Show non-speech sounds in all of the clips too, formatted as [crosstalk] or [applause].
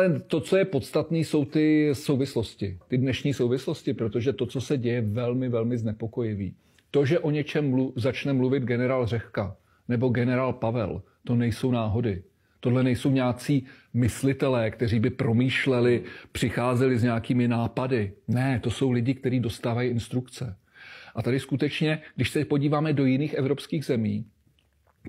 Ale to, co je podstatné, jsou ty souvislosti, ty dnešní souvislosti, protože to, co se děje, je velmi, velmi znepokojivý. To, že o něčem mlu- začne mluvit generál Řehka nebo generál Pavel, to nejsou náhody. Tohle nejsou nějací myslitelé, kteří by promýšleli, přicházeli s nějakými nápady. Ne, to jsou lidi, kteří dostávají instrukce. A tady skutečně, když se podíváme do jiných evropských zemí,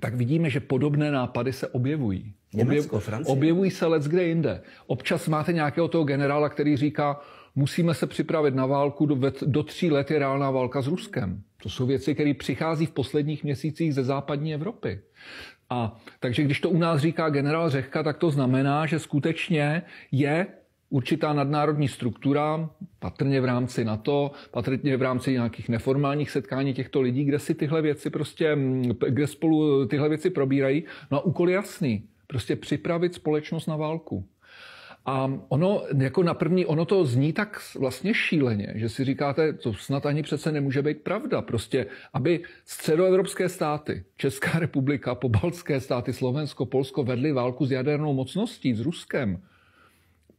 tak vidíme, že podobné nápady se objevují. Německo, Objev, objevují se let kde jinde. Občas máte nějakého toho generála, který říká, musíme se připravit na válku, do, do tří let je reálná válka s Ruskem. To jsou věci, které přichází v posledních měsících ze západní Evropy. A takže když to u nás říká generál Řehka, tak to znamená, že skutečně je určitá nadnárodní struktura, patrně v rámci NATO, patrně v rámci nějakých neformálních setkání těchto lidí, kde si tyhle věci prostě, kde spolu tyhle věci probírají. No a úkol jasný, prostě připravit společnost na válku. A ono, jako na první, ono to zní tak vlastně šíleně, že si říkáte, to snad ani přece nemůže být pravda. Prostě, aby středoevropské státy, Česká republika, pobaltské státy, Slovensko, Polsko vedly válku s jadernou mocností, s Ruskem,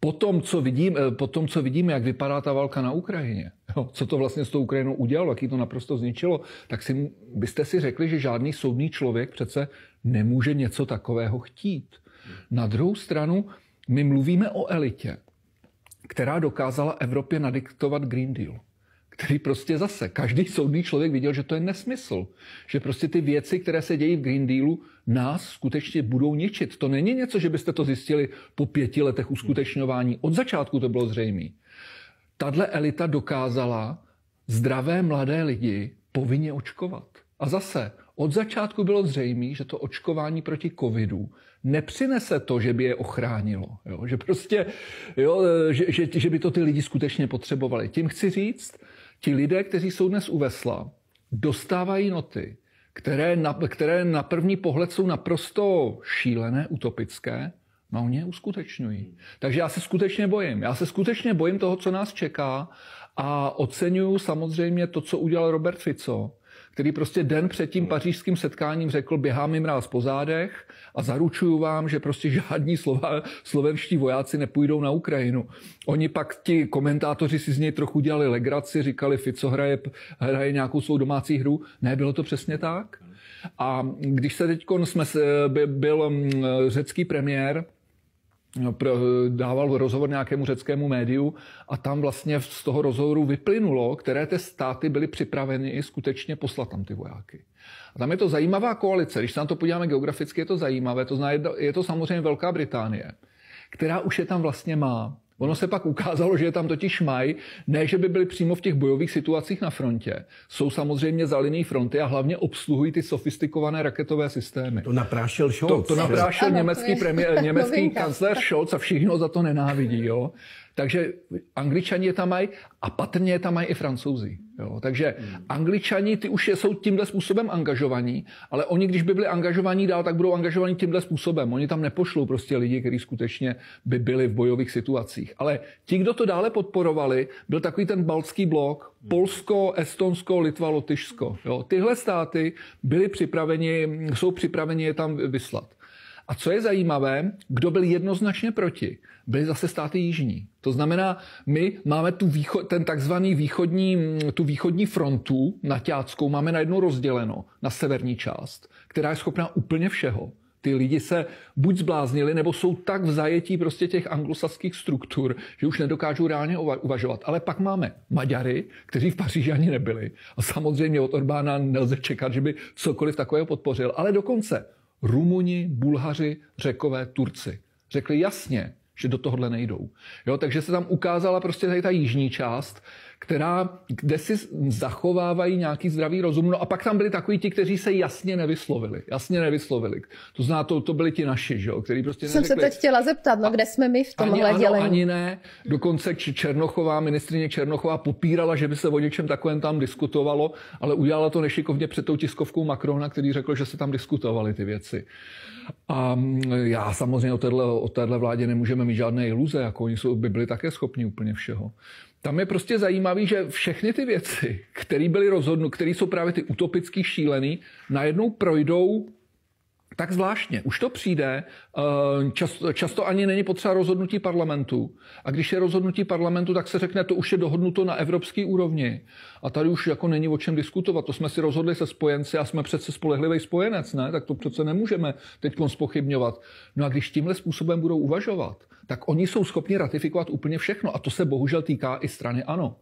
po tom, co vidím, eh, po tom, co vidíme, jak vypadá ta válka na Ukrajině, jo, co to vlastně s tou Ukrajinou udělalo, jak ji to naprosto zničilo, tak si, byste si řekli, že žádný soudný člověk přece nemůže něco takového chtít. Na druhou stranu, my mluvíme o elitě, která dokázala Evropě nadiktovat Green Deal který prostě zase, každý soudný člověk viděl, že to je nesmysl. Že prostě ty věci, které se dějí v Green Dealu, nás skutečně budou ničit. To není něco, že byste to zjistili po pěti letech uskutečňování. Od začátku to bylo zřejmé. Tadle elita dokázala zdravé mladé lidi povinně očkovat. A zase, od začátku bylo zřejmé, že to očkování proti covidu nepřinese to, že by je ochránilo. Jo? Že prostě, jo, že, že, že by to ty lidi skutečně potřebovali. Tím chci říct, Ti lidé, kteří jsou dnes u vesla, dostávají noty, které na, které na první pohled jsou naprosto šílené, utopické, no oni je uskutečňují. Takže já se skutečně bojím. Já se skutečně bojím toho, co nás čeká a oceňuju samozřejmě to, co udělal Robert Fico, který prostě den před tím pařížským setkáním řekl, běhá mi mráz po zádech a zaručuju vám, že prostě žádní slova, slovenští vojáci nepůjdou na Ukrajinu. Oni pak ti komentátoři si z něj trochu dělali legraci, říkali, Fico hraje, hraje nějakou svou domácí hru. Ne, bylo to přesně tak. A když se teď byl mm, řecký premiér, No, eh, dával rozhovor nějakému řeckému médiu a tam vlastně z toho rozhovoru vyplynulo, které ty státy byly připraveny i skutečně poslat tam ty vojáky. A tam je to zajímavá koalice. Když se na to podíváme geograficky, je to zajímavé. To zná, je to samozřejmě Velká Británie, která už je tam vlastně má. Ono se pak ukázalo, že je tam totiž mají, ne že by byli přímo v těch bojových situacích na frontě. Jsou samozřejmě za linii fronty a hlavně obsluhují ty sofistikované raketové systémy. To naprášil Scholz. To, to naprášil ano, německý, to premiér, [laughs] německý kancler Scholz a všichni ho za to nenávidí. Jo? Takže angličani je tam mají a patrně je tam mají i francouzi. Jo, takže hmm. angličani, ty už jsou tímhle způsobem angažovaní, ale oni, když by byli angažovaní dál, tak budou angažovaní tímhle způsobem. Oni tam nepošlou prostě lidi, kteří skutečně by byli v bojových situacích. Ale ti, kdo to dále podporovali, byl takový ten baltský blok, Polsko, Estonsko, Litva, Lotyšsko. Jo, tyhle státy byly připraveni, jsou připraveni je tam vyslat. A co je zajímavé, kdo byl jednoznačně proti, byly zase státy jižní. To znamená, my máme tu východ, ten takzvaný východní, tu východní frontu na naťáckou máme najednou rozděleno na severní část, která je schopná úplně všeho. Ty lidi se buď zbláznili, nebo jsou tak v zajetí prostě těch anglosaských struktur, že už nedokážou reálně uvažovat. Ale pak máme Maďary, kteří v Paříži ani nebyli. A samozřejmě od Orbána nelze čekat, že by cokoliv takového podpořil. Ale dokonce Rumuni, Bulhaři, Řekové, Turci. Řekli jasně, že do tohohle nejdou. Jo, takže se tam ukázala prostě tady ta jižní část, která, kde si zachovávají nějaký zdravý rozum. No a pak tam byli takový ti, kteří se jasně nevyslovili. Jasně nevyslovili. To zná, to, to byli ti naši, že jo, který prostě neřekli. Jsem se teď chtěla zeptat, no kde jsme my v tomhle ani, dělení? Ano, ani ne. Dokonce Černochová, ministrině Černochová popírala, že by se o něčem takovém tam diskutovalo, ale udělala to nešikovně před tou tiskovkou Macrona, který řekl, že se tam diskutovaly ty věci. A mm, já samozřejmě o téhle, o téhle vládě nemůžeme mít žádné iluze, jako oni jsou, by byli také schopni úplně všeho tam je prostě zajímavý, že všechny ty věci, které byly rozhodnuty, které jsou právě ty utopické, šílené, najednou projdou tak zvláštně. Už to přijde, eh, často, často ani není potřeba rozhodnutí parlamentu. A když je rozhodnutí parlamentu, tak se řekne, to už je dohodnuto na evropské úrovni. A tady už jako není o čem diskutovat. To jsme si rozhodli se spojenci a jsme přece spolehlivý spojenec, ne? Tak to přece nemůžeme teď spochybňovat. No a když tímhle způsobem budou uvažovat, tak oni jsou schopni ratifikovat úplně všechno. A to se bohužel týká i strany ANO.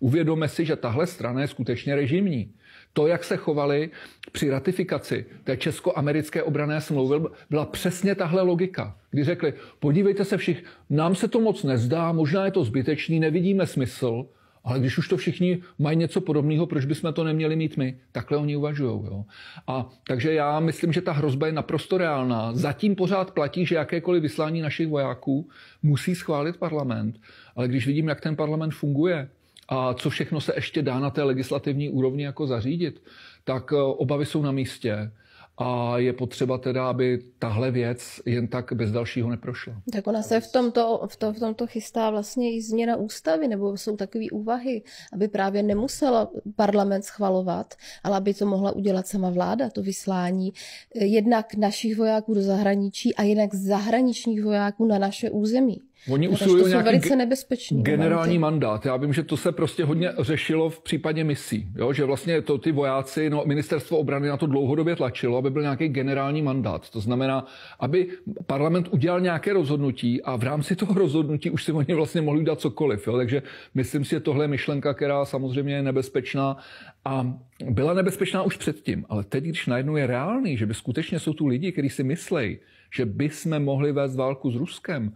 Uvědomme si, že tahle strana je skutečně režimní. To, jak se chovali při ratifikaci té česko-americké obrané smlouvy, byla přesně tahle logika, kdy řekli, podívejte se všich, nám se to moc nezdá, možná je to zbytečný, nevidíme smysl, ale když už to všichni mají něco podobného, proč bychom to neměli mít my? Takhle oni uvažují. Jo? A takže já myslím, že ta hrozba je naprosto reálná. Zatím pořád platí, že jakékoliv vyslání našich vojáků musí schválit parlament. Ale když vidím, jak ten parlament funguje, a co všechno se ještě dá na té legislativní úrovni jako zařídit, tak eh, obavy jsou na místě. A je potřeba teda, aby tahle věc jen tak bez dalšího neprošla. Tak ona se v tomto, v, to, v tomto chystá vlastně i změna ústavy, nebo jsou takové úvahy, aby právě nemusel parlament schvalovat, ale aby to mohla udělat sama vláda, to vyslání eh, jednak našich vojáků do zahraničí a jednak zahraničních vojáků na naše území. Oni usilují to nějaký velice nebezpeční generální momenty. mandát. Já vím, že to se prostě hodně řešilo v případě misí, jo? že vlastně to ty vojáci, no ministerstvo obrany na to dlouhodobě tlačilo, aby byl nějaký generální mandát. To znamená, aby parlament udělal nějaké rozhodnutí a v rámci toho rozhodnutí už si oni vlastně mohli dát cokoliv. Jo? Takže myslím si, že tohle je myšlenka, která samozřejmě je nebezpečná a byla nebezpečná už předtím, ale teď, když najednou je reálný, že by skutečně jsou tu lidi, kteří si myslejí, že by jsme mohli vést válku s Ruskem,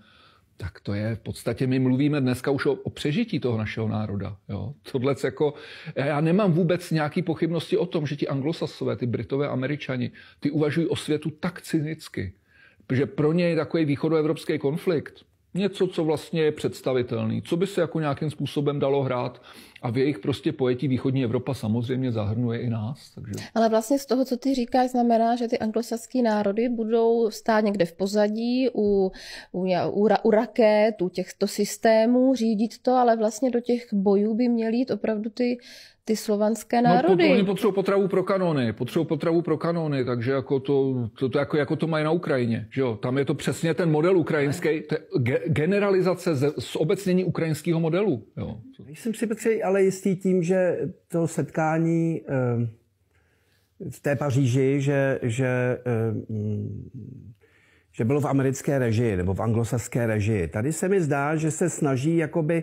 tak to je v podstatě, my mluvíme dneska už o, o přežití toho našeho národa. Jo? Tohle jako, já nemám vůbec nějaký pochybnosti o tom, že ti anglosasové, ty britové američani, ty uvažují o světu tak cynicky, že pro ně je takový východoevropský konflikt, něco, co vlastně je představitelný, co by se jako nějakým způsobem dalo hrát a v jejich prostě pojetí východní Evropa samozřejmě zahrnuje i nás. Takže... Ale vlastně z toho, co ty říkáš, znamená, že ty anglosaský národy budou stát někde v pozadí u, u, u, u raket, u těchto systémů, řídit to, ale vlastně do těch bojů by měly jít opravdu ty ty slovanské no, národy. No, oni potřebují potravu pro kanony, potřebují potravu pro kanony, takže jako to, to, to jako, jako to mají na Ukrajině. Že jo? Tam je to přesně ten model ukrajinský, generalizace, z, z obecnění ukrajinského modelu. Jo. jsem si, Petře, ale jistý tím, že to setkání eh, v té Paříži, že, že, eh, mm, že bylo v americké režii nebo v anglosaské režii. Tady se mi zdá, že se snaží jakoby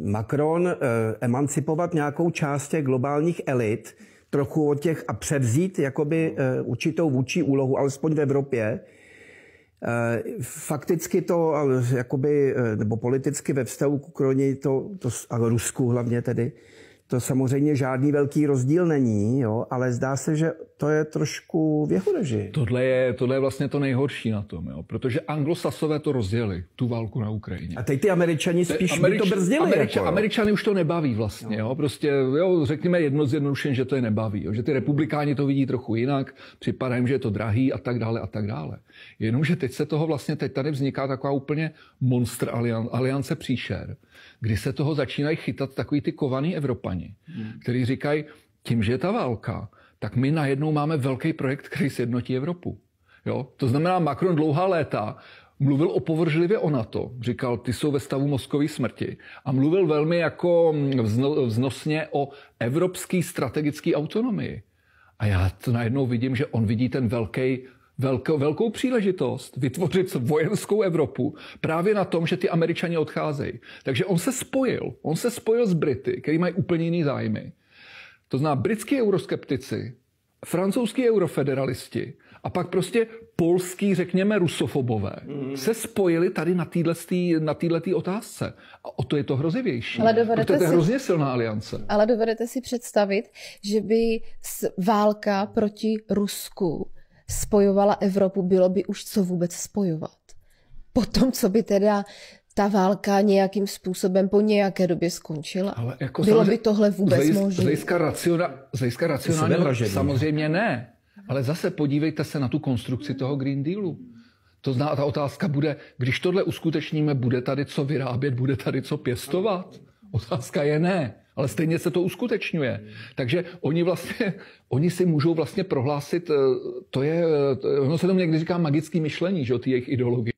Macron eh, emancipovat nějakou část těch globálních elit, trochu od těch a převzít jakoby určitou vůči úlohu, alespoň v Evropě, Fakticky to, jakoby, eh, nebo politicky ve vztahu k Ukrajině, to, to, a Rusku hlavně tedy, to samozřejmě žádný velký rozdíl není, jo, ale zdá se, že to je trošku v režii. Tohle je, tohle je vlastně to nejhorší na tom, jo, protože anglosasové to rozjeli, tu válku na Ukrajině. A teď ty američani spíš Američ, to brzdili. Američ, jako, američany už to nebaví vlastně, jo. No. jo prostě jo, řekněme jedno zjednodušeně, že to je nebaví, jo, že ty republikáni to vidí trochu jinak, připadá jim, že je to drahý a tak dále a tak dále. Jenomže teď se toho vlastně, teď tady vzniká taková úplně monster aliance, aliance příšer, kdy se toho začínají chytat takový ty kovaný Evropané američani, hmm. kteří říkají, tím, že je ta válka, tak my najednou máme velký projekt, který sjednotí Evropu. Jo? To znamená, Macron dlouhá léta mluvil opovržlivě o NATO, říkal, ty jsou ve stavu mozkové smrti a mluvil velmi jako mm, vznosně o evropské strategické autonomii. A já to najednou vidím, že on vidí ten velký velkou, velkou příležitost vytvořit vojenskou Evropu právě na tom, že ty američani odcházejí. Takže on se spojil. On se spojil s Brity, který mají úplně jiný zájmy. To zná britský euroskeptici, francouzský eurofederalisti a pak prostě polský, řekněme, rusofobové mm. se spojili tady na této na otázce. A o to je to hrozivější. Ale dovedete to je si, hrozně silná aliance. Ale dovedete si představit, že by válka proti Rusku spojovala Evropu, bylo by už co vůbec spojovat. tom, co by teda ta válka nějakým způsobem po nějaké době skončila. Ale jako Bylo by tohle vůbec zajist, možné? Z hlediska raciona, racionálního samozřejmě ne. Ale zase podívejte se na tu konstrukci toho Green Dealu. To zná, ta otázka bude, když tohle uskutečníme, bude tady co vyrábět, bude tady co pěstovat? Otázka je ne ale stejně se to uskutečňuje. Takže oni vlastně, oni si můžou vlastně prohlásit, eh, eh, to je, ono se tomu někdy říká magický myšlení, že o ty jejich ideologie.